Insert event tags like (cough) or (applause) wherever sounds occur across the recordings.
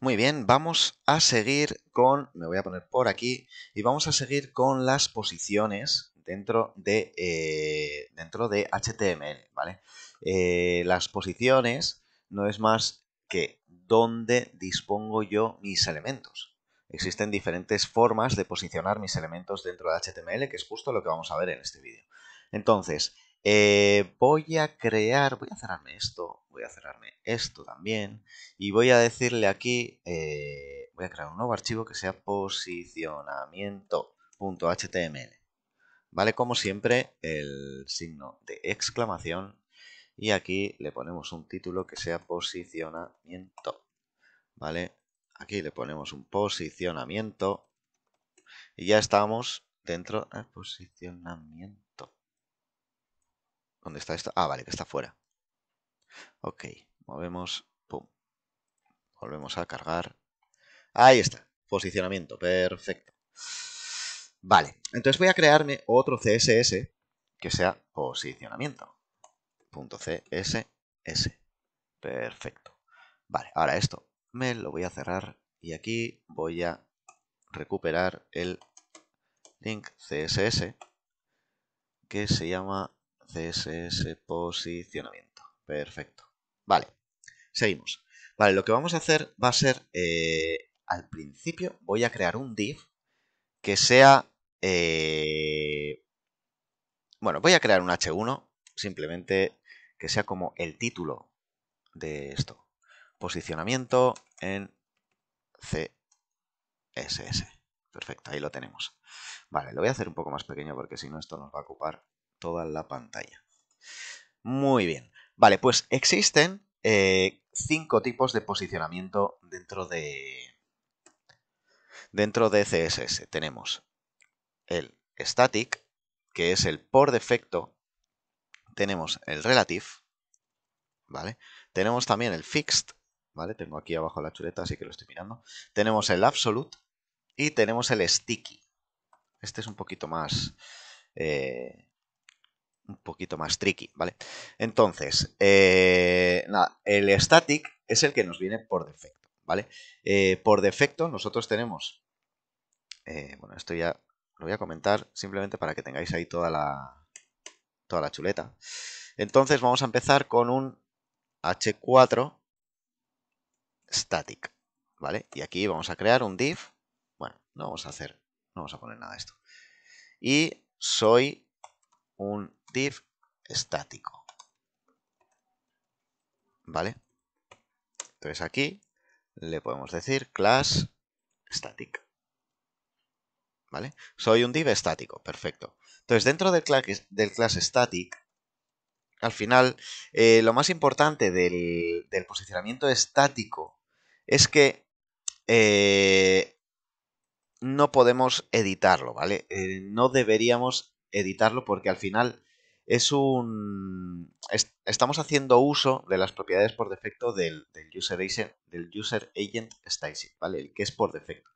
Muy bien, vamos a seguir con, me voy a poner por aquí, y vamos a seguir con las posiciones dentro de, eh, dentro de HTML, ¿vale? Eh, las posiciones no es más que dónde dispongo yo mis elementos. Existen diferentes formas de posicionar mis elementos dentro de HTML, que es justo lo que vamos a ver en este vídeo. Entonces, eh, voy a crear, voy a cerrarme esto, voy a cerrarme esto también y voy a decirle aquí, eh, voy a crear un nuevo archivo que sea posicionamiento.html. ¿Vale? Como siempre, el signo de exclamación y aquí le ponemos un título que sea posicionamiento. ¿Vale? Aquí le ponemos un posicionamiento y ya estamos dentro del posicionamiento ¿Dónde está esto? Ah, vale, que está fuera. Ok, movemos. Pum. Volvemos a cargar. Ahí está. Posicionamiento. Perfecto. Vale, entonces voy a crearme otro CSS que sea posicionamiento. Punto .css. Perfecto. Vale, ahora esto me lo voy a cerrar y aquí voy a recuperar el link CSS que se llama CSS posicionamiento. Perfecto. Vale, seguimos. Vale, lo que vamos a hacer va a ser, eh, al principio voy a crear un div que sea, eh, bueno, voy a crear un H1, simplemente que sea como el título de esto. Posicionamiento en CSS. Perfecto, ahí lo tenemos. Vale, lo voy a hacer un poco más pequeño porque si no esto nos va a ocupar toda la pantalla. Muy bien. Vale, pues existen eh, cinco tipos de posicionamiento dentro de. Dentro de CSS. Tenemos el static, que es el por defecto. Tenemos el relative, ¿vale? Tenemos también el fixed, ¿vale? Tengo aquí abajo la chuleta, así que lo estoy mirando. Tenemos el absolute y tenemos el sticky. Este es un poquito más eh, un poquito más tricky, ¿vale? Entonces, eh, nada, el static es el que nos viene por defecto, ¿vale? Eh, por defecto nosotros tenemos, eh, bueno, esto ya lo voy a comentar simplemente para que tengáis ahí toda la, toda la chuleta. Entonces vamos a empezar con un h4 static, ¿vale? Y aquí vamos a crear un div, bueno, no vamos a hacer, no vamos a poner nada de esto. Y soy un div estático. ¿Vale? Entonces aquí le podemos decir class static. ¿Vale? Soy un div estático, perfecto. Entonces dentro del class, del static, al final eh, lo más importante del, posicionamiento estático es que eh, no podemos editarlo, ¿vale? Eh, no deberíamos editarlo porque al final es un... estamos haciendo uso de las propiedades por defecto del, user, agent, del ¿vale? El que es por defecto.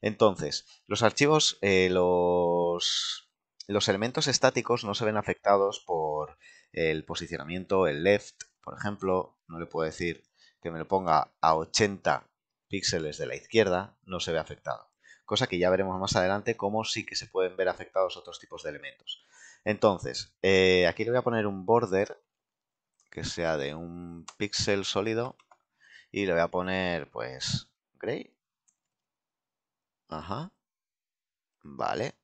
Entonces, los archivos, eh, los, los elementos estáticos no se ven afectados por el posicionamiento, el left, por ejemplo, no le puedo decir que me lo ponga a 80 píxeles de la izquierda, no se ve afectado. Cosa que ya veremos más adelante cómo sí que se pueden ver afectados otros tipos de elementos. Entonces, eh, aquí le voy a poner un border que sea de un píxel sólido y le voy a poner pues gray. Ajá. Vale.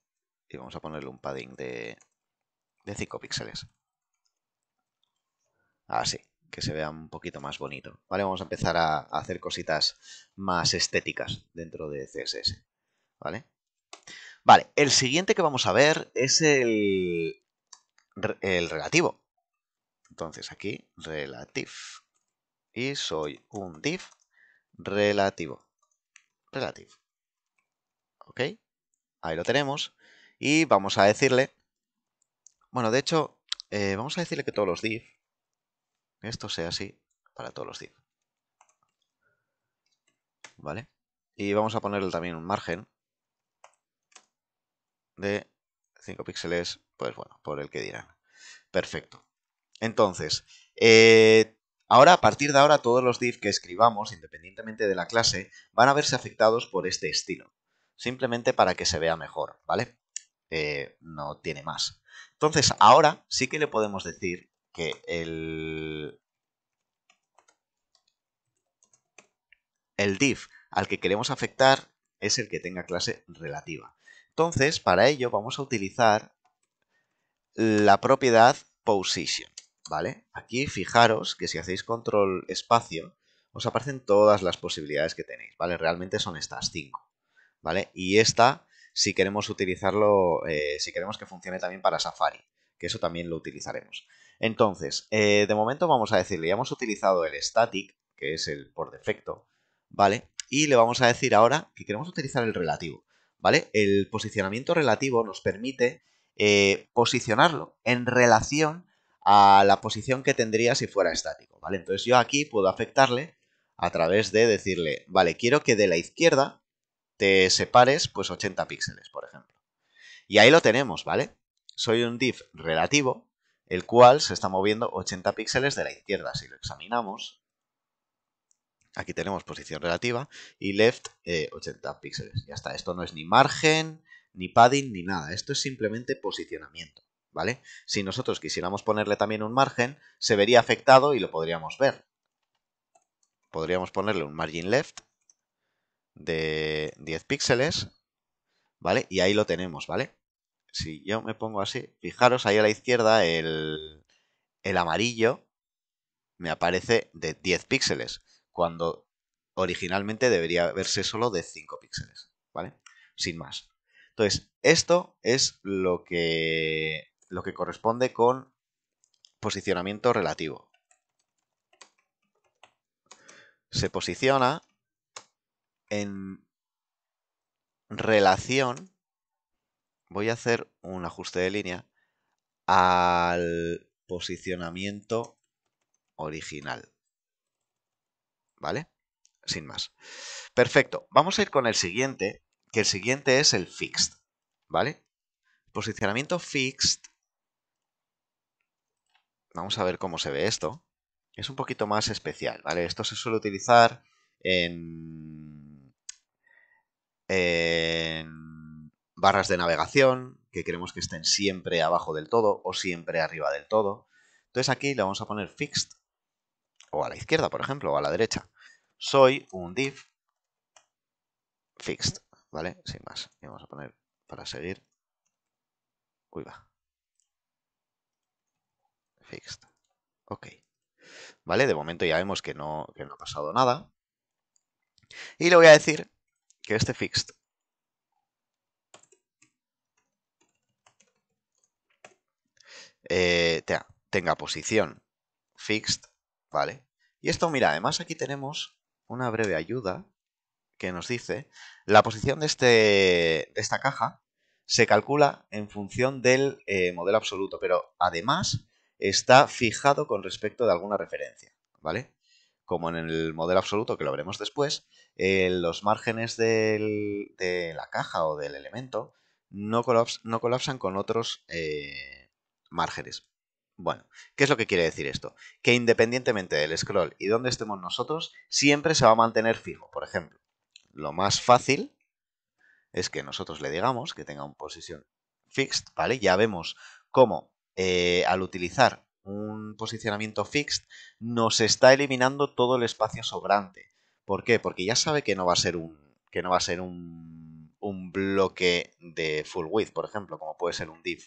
Y vamos a ponerle un padding de, de 5 píxeles. Así, que se vea un poquito más bonito. Vale, vamos a empezar a hacer cositas más estéticas dentro de CSS. ¿Vale? Vale, el siguiente que vamos a ver es el, el relativo. Entonces aquí, relative. Y soy un div relativo. Relative. ¿Ok? Ahí lo tenemos. Y vamos a decirle... Bueno, de hecho, eh, vamos a decirle que todos los div... Esto sea así para todos los div. ¿Vale? Y vamos a ponerle también un margen de 5 píxeles, pues bueno, por el que dirán. Perfecto. Entonces, eh, ahora a partir de ahora todos los div que escribamos, independientemente de la clase, van a verse afectados por este estilo. Simplemente para que se vea mejor, ¿vale? Eh, no tiene más. Entonces, ahora sí que le podemos decir que el, el div al que queremos afectar es el que tenga clase relativa. Entonces, para ello vamos a utilizar la propiedad position, ¿vale? Aquí fijaros que si hacéis control espacio, os aparecen todas las posibilidades que tenéis, ¿vale? Realmente son estas cinco, ¿vale? Y esta, si queremos utilizarlo, eh, si queremos que funcione también para Safari, que eso también lo utilizaremos. Entonces, eh, de momento vamos a decirle, ya hemos utilizado el static, que es el por defecto, ¿vale? Y le vamos a decir ahora que queremos utilizar el relativo. ¿vale? El posicionamiento relativo nos permite eh, posicionarlo en relación a la posición que tendría si fuera estático, ¿vale? Entonces yo aquí puedo afectarle a través de decirle, vale, quiero que de la izquierda te separes pues 80 píxeles, por ejemplo. Y ahí lo tenemos, ¿vale? Soy un div relativo, el cual se está moviendo 80 píxeles de la izquierda. Si lo examinamos, Aquí tenemos posición relativa y left 80 eh, píxeles. Ya está, esto no es ni margen, ni padding, ni nada. Esto es simplemente posicionamiento, ¿vale? Si nosotros quisiéramos ponerle también un margen, se vería afectado y lo podríamos ver. Podríamos ponerle un margin left de 10 píxeles, ¿vale? Y ahí lo tenemos, ¿vale? Si yo me pongo así, fijaros ahí a la izquierda el, el amarillo me aparece de 10 píxeles cuando originalmente debería verse solo de 5 píxeles, ¿vale? Sin más. Entonces, esto es lo que, lo que corresponde con posicionamiento relativo. Se posiciona en relación, voy a hacer un ajuste de línea, al posicionamiento original. ¿vale? Sin más. Perfecto. Vamos a ir con el siguiente, que el siguiente es el fixed, ¿vale? Posicionamiento fixed. Vamos a ver cómo se ve esto. Es un poquito más especial, ¿vale? Esto se suele utilizar en, en barras de navegación, que queremos que estén siempre abajo del todo o siempre arriba del todo. Entonces aquí le vamos a poner fixed o a la izquierda, por ejemplo, o a la derecha. Soy un div fixed, ¿vale? Sin más. Y vamos a poner para seguir. Uy, Fixed. Ok. ¿Vale? De momento ya vemos que no, no ha pasado nada. Y le voy a decir que este fixed eh, tenga posición fixed ¿Vale? Y esto, mira, además aquí tenemos una breve ayuda que nos dice la posición de, este, de esta caja se calcula en función del eh, modelo absoluto, pero además está fijado con respecto de alguna referencia, ¿vale? Como en el modelo absoluto, que lo veremos después, eh, los márgenes de la caja o del elemento no, colapsan con otros eh, márgenes. Bueno, ¿qué es lo que quiere decir esto? Que independientemente del scroll y donde estemos nosotros, siempre se va a mantener fijo. Por ejemplo, lo más fácil es que nosotros le digamos que tenga un posición fixed, ¿vale? Ya vemos cómo eh, al utilizar un posicionamiento fixed nos está eliminando todo el espacio sobrante. ¿Por qué? Porque ya sabe que no va a ser que no va a ser un, un bloque de full width, por ejemplo, como puede ser un div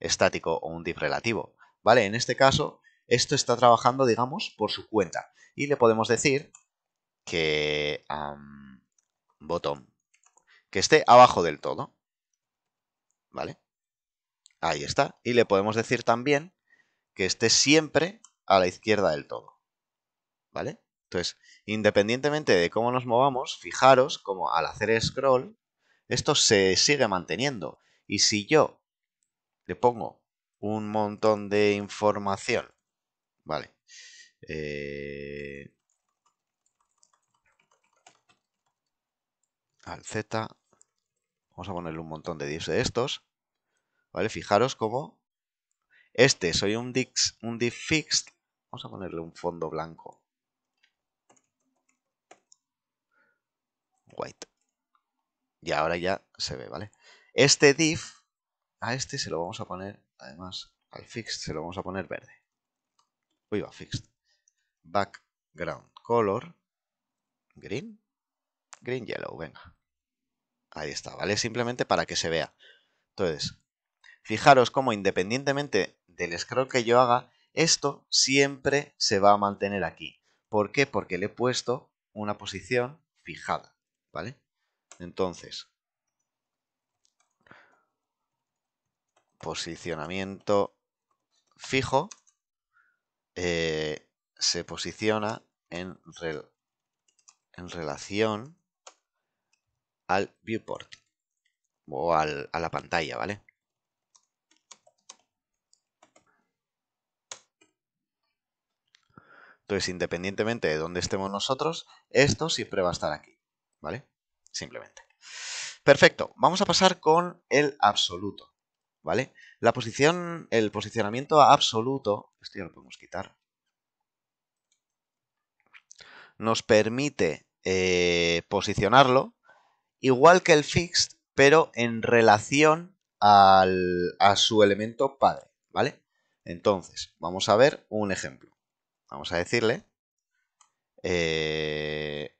estático o un div relativo. ¿vale? En este caso, esto está trabajando, digamos, por su cuenta. Y le podemos decir que Botón. que esté abajo del todo, ¿vale? Ahí está. Y le podemos decir también que esté siempre a la izquierda del todo, ¿vale? Entonces, independientemente de cómo nos movamos, fijaros como al hacer scroll, esto se sigue manteniendo. Y si yo le pongo un montón de información. Vale. Eh, al Z. Vamos a ponerle un montón de divs de estos. Vale, fijaros cómo. Este, soy un dix un div fixed. Vamos a ponerle un fondo blanco. White. Y ahora ya se ve, ¿vale? Este div, a este se lo vamos a poner Además, al fixed se lo vamos a poner verde. Uy, va fixed. Background color. Green. Green yellow, venga. Ahí está, ¿vale? Simplemente para que se vea. Entonces, fijaros cómo independientemente del scroll que yo haga, esto siempre se va a mantener aquí. ¿Por qué? Porque le he puesto una posición fijada, ¿vale? Entonces, posicionamiento fijo eh, se posiciona en, en, relación al viewport o a la pantalla, ¿vale? Entonces, independientemente de dónde estemos nosotros, esto siempre va a estar aquí, ¿vale? Simplemente. Perfecto, vamos a pasar con el absoluto. ¿vale? La posición, el posicionamiento absoluto, esto ya lo podemos quitar, nos permite eh, posicionarlo igual que el fixed, pero en relación a su elemento padre, ¿vale? Entonces, vamos a ver un ejemplo. Vamos a decirle, eh,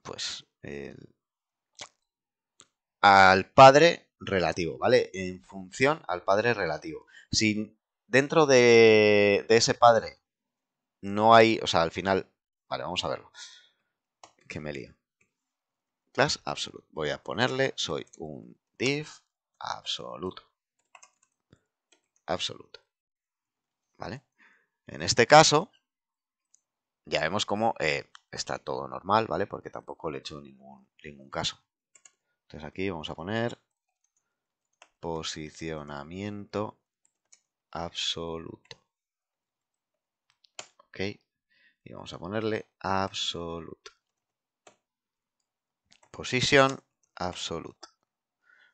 pues, al padre relativo, ¿vale? En función al padre relativo. Si dentro de, ese padre no hay, o sea, al final, vale, vamos a verlo. Que me lío. Class absolute. Voy a ponerle, soy un div absoluto. Absoluto. ¿Vale? En este caso, ya vemos cómo eh, está todo normal, ¿vale? Porque tampoco le he hecho ningún, ningún caso. Entonces aquí vamos a poner posicionamiento absoluto. ¿Ok? Y vamos a ponerle absoluto. position absoluta.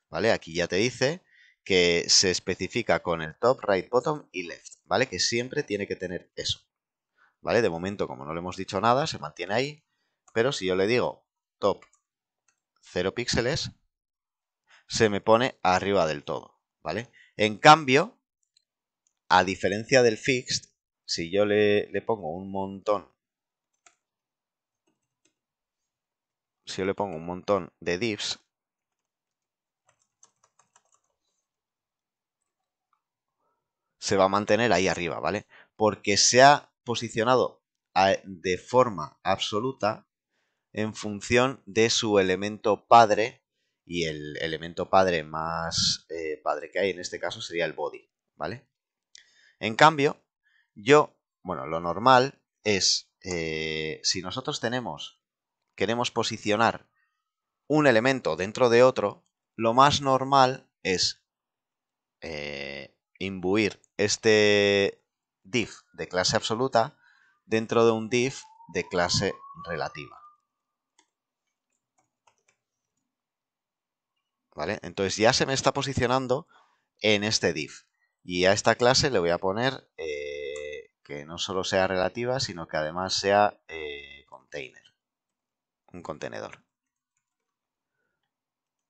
¿Vale? Aquí ya te dice que se especifica con el top, right, bottom y left. ¿Vale? Que siempre tiene que tener eso. ¿Vale? De momento, como no le hemos dicho nada, se mantiene ahí. Pero si yo le digo top 0 píxeles, se me pone arriba del todo, ¿vale? En cambio, a diferencia del fixed, si yo le, le pongo un montón, si yo le pongo un montón de divs, se va a mantener ahí arriba, ¿vale? Porque se ha posicionado de forma absoluta en función de su elemento padre y el elemento padre más eh, padre que hay en este caso sería el body, ¿vale? En cambio, yo, bueno, lo normal es, eh, si nosotros tenemos, queremos posicionar un elemento dentro de otro, lo más normal es eh, imbuir este div de clase absoluta dentro de un div de clase relativa. Entonces ya se me está posicionando en este div. Y a esta clase le voy a poner eh, que no solo sea relativa, sino que además sea eh, container, un contenedor.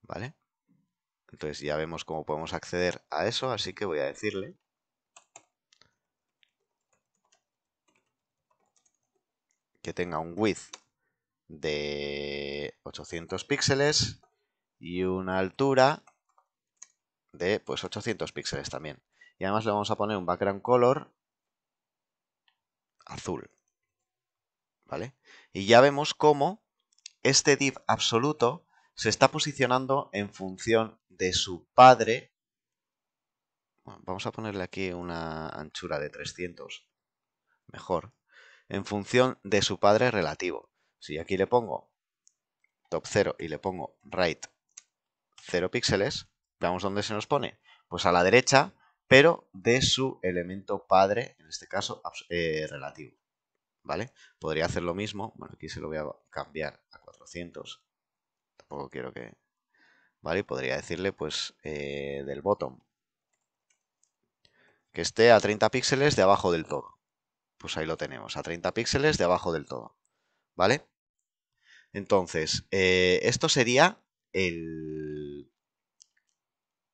¿Vale? Entonces ya vemos cómo podemos acceder a eso, así que voy a decirle que tenga un width de 800 píxeles, y una altura de pues 800 píxeles también. Y además le vamos a poner un background color azul. ¿Vale? Y ya vemos cómo este div absoluto se está posicionando en función de su padre. vamos a ponerle aquí una anchura de 300. Mejor. En función de su padre relativo. Si aquí le pongo top 0 y le pongo right 0 píxeles, veamos dónde se nos pone. Pues a la derecha, pero de su elemento padre, en este caso eh, relativo. ¿Vale? Podría hacer lo mismo. Bueno, aquí se lo voy a cambiar a 400. Tampoco quiero que... ¿Vale? podría decirle, pues, eh, del bottom. Que esté a 30 píxeles de abajo del todo. Pues ahí lo tenemos, a 30 píxeles de abajo del todo. ¿Vale? Entonces, eh, esto sería el,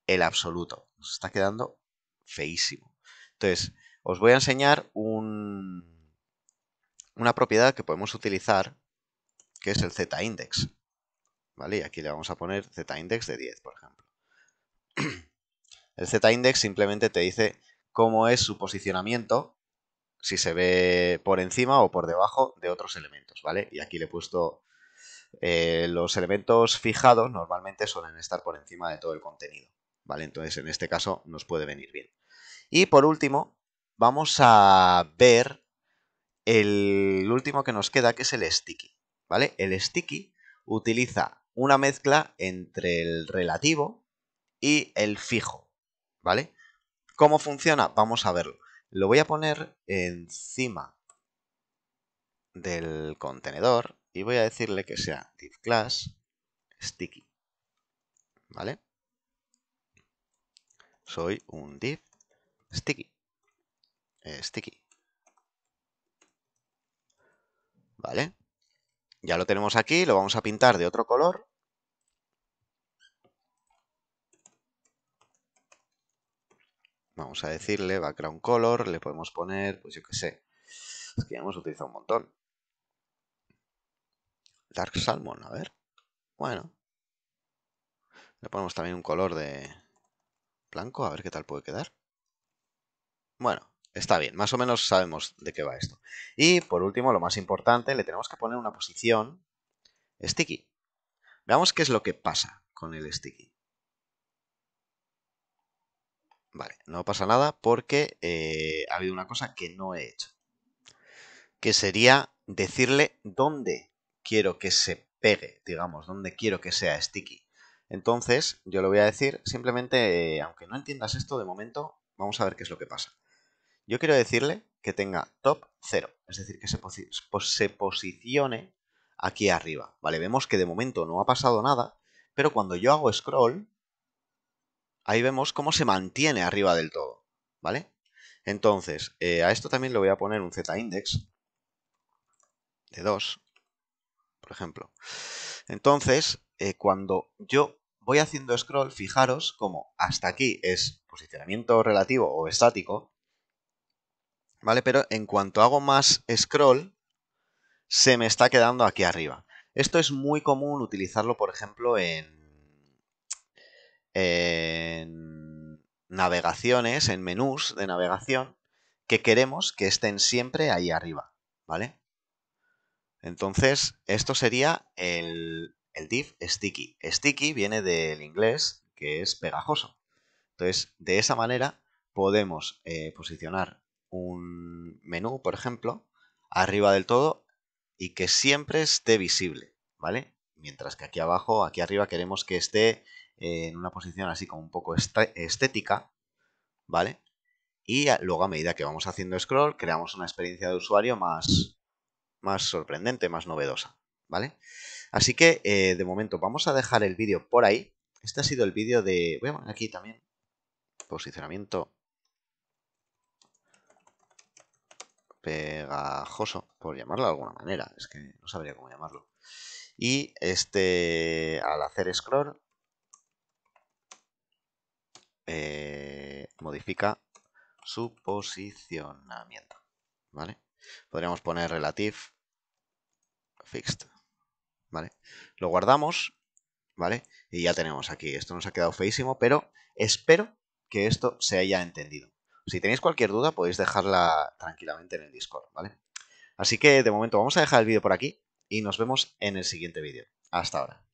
el absoluto. Nos está quedando feísimo. Entonces, os voy a enseñar un, una propiedad que podemos utilizar, que es el z-index. ¿Vale? Y aquí le vamos a poner z-index de 10, por ejemplo. (clears throat) El z-index simplemente te dice cómo es su posicionamiento, si se ve por encima o por debajo de otros elementos, ¿vale? Y aquí le he puesto eh, los elementos fijados normalmente suelen estar por encima de todo el contenido. ¿vale? Entonces, en este caso nos puede venir bien. Y por último, vamos a ver el último que nos queda, que es el sticky, ¿vale? El sticky utiliza una mezcla entre el relativo y el fijo, ¿vale? ¿Cómo funciona? Vamos a verlo. Lo voy a poner encima del contenedor y voy a decirle que sea div class sticky, ¿vale? soy un div sticky. Eh, sticky. ¿Vale? Ya lo tenemos aquí, lo vamos a pintar de otro color. Vamos a decirle background color, le podemos poner, pues yo qué sé. Es que ya hemos utilizado un montón. Dark Salmon, a ver. Bueno. Le ponemos también un color de, blanco, a ver qué tal puede quedar. Bueno, está bien, más o menos sabemos de qué va esto. Y por último, lo más importante, le tenemos que poner una posición sticky. Veamos qué es lo que pasa con el sticky. Vale, no pasa nada porque eh, ha habido una cosa que no he hecho. Que sería decirle dónde quiero que se pegue, digamos, dónde quiero que sea sticky. Entonces, yo lo voy a decir, simplemente, eh, aunque no entiendas esto de momento, vamos a ver qué es lo que pasa. Yo quiero decirle que tenga top 0, es decir, que se, posicione aquí arriba. Vale, vemos que de momento no ha pasado nada, pero cuando yo hago scroll, ahí vemos cómo se mantiene arriba del todo, ¿vale? Entonces, eh, a esto también le voy a poner un z-index de 2, por ejemplo. Entonces, eh, cuando yo voy haciendo scroll, fijaros como hasta aquí es posicionamiento relativo o estático, ¿vale? Pero en cuanto hago más scroll, se me está quedando aquí arriba. Esto es muy común utilizarlo, por ejemplo, en, en navegaciones, en menús de navegación, que queremos que estén siempre ahí arriba, ¿vale? Entonces, esto sería el, div sticky. Sticky viene del inglés, que es pegajoso. Entonces, de esa manera podemos eh, posicionar un menú, por ejemplo, arriba del todo y que siempre esté visible, ¿vale? Mientras que aquí abajo, aquí arriba queremos que esté eh, en una posición así como un poco este-, estética, ¿vale? Y luego a medida que vamos haciendo scroll, creamos una experiencia de usuario más, más sorprendente, más novedosa, ¿vale? Así que, eh, de momento, vamos a dejar el vídeo por ahí. Este ha sido el vídeo de... Voy a poner aquí también posicionamiento pegajoso, por llamarlo de alguna manera, es que no sabría cómo llamarlo. Y este, al hacer scroll, eh, modifica su posicionamiento, ¿vale? Podríamos poner relative fixed. ¿Vale? Lo guardamos, ¿vale? Y ya tenemos aquí. Esto nos ha quedado feísimo, pero espero que esto se haya entendido. Si tenéis cualquier duda, podéis dejarla tranquilamente en el Discord, ¿vale? Así que de momento vamos a dejar el vídeo por aquí y nos vemos en el siguiente vídeo. Hasta ahora.